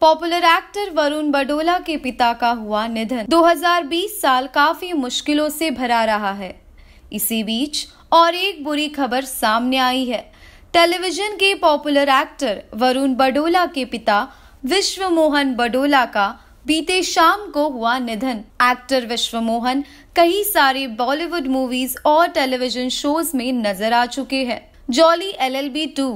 Popular actor Varun Badola के पिता का हुआ निधन 2020 साल काफी मुश्किलों से भरा रहा है इसी बीच और एक बुरी खबर सामने आई है टेलीविजन के पॉपुलर एक्टर वरुण बडोला के पिता विश्व मोहन बडोला का बीते शाम को हुआ निधन एक्टर विश्व मोहन कई सारे बॉलीवुड मूवीज और टेलीविजन शोज में नजर आ चुके हैं Jolly L L B two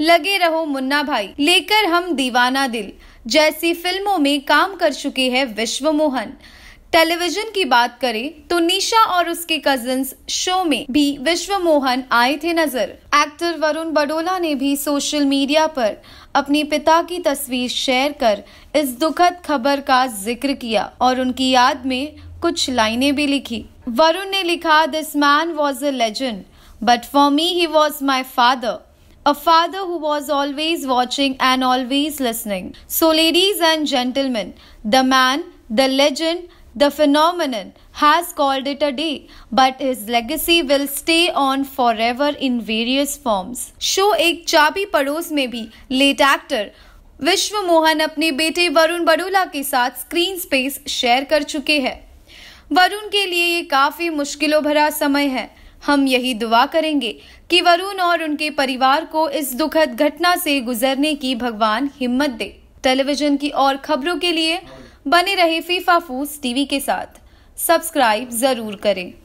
Lage Raho Munna भाई लेकर हम दीवाना दिल जैसी फिल्मों में काम कर चुके हैं विश्व मोहन टेलीविजन की बात करें तो निशा और उसके कजिन्स शो में भी विश्व मोहन आए थे नजर एक्टर वरुण बडोला ने भी सोशल मीडिया पर अपने पिता की तस्वीर शेयर कर इस दुखद खबर का जिक्र किया और उनकी याद में कुछ लाइनें भी लिखी वरुण ने लिखा this man was a legend but for me he was my father a father who was always watching and always listening. So, ladies and gentlemen, the man, the legend, the phenomenon has called it a day, but his legacy will stay on forever in various forms. Show Ek Chabi पड़ोस में भी late actor. विश्व मोहन अपने बेटे वरुण बडोला के साथ screen space share कर चुके हैं वरुण के लिए ये काफी मुश्किलों भरा समय है हम यही दुआ करेंगे कि वरुण और उनके परिवार को इस दुखद घटना से गुजरने की भगवान हिम्मत दे टेलीविजन की और खबरों के लिए बने रहे फीफा फूस टीवी के साथ सब्सक्राइब जरूर करें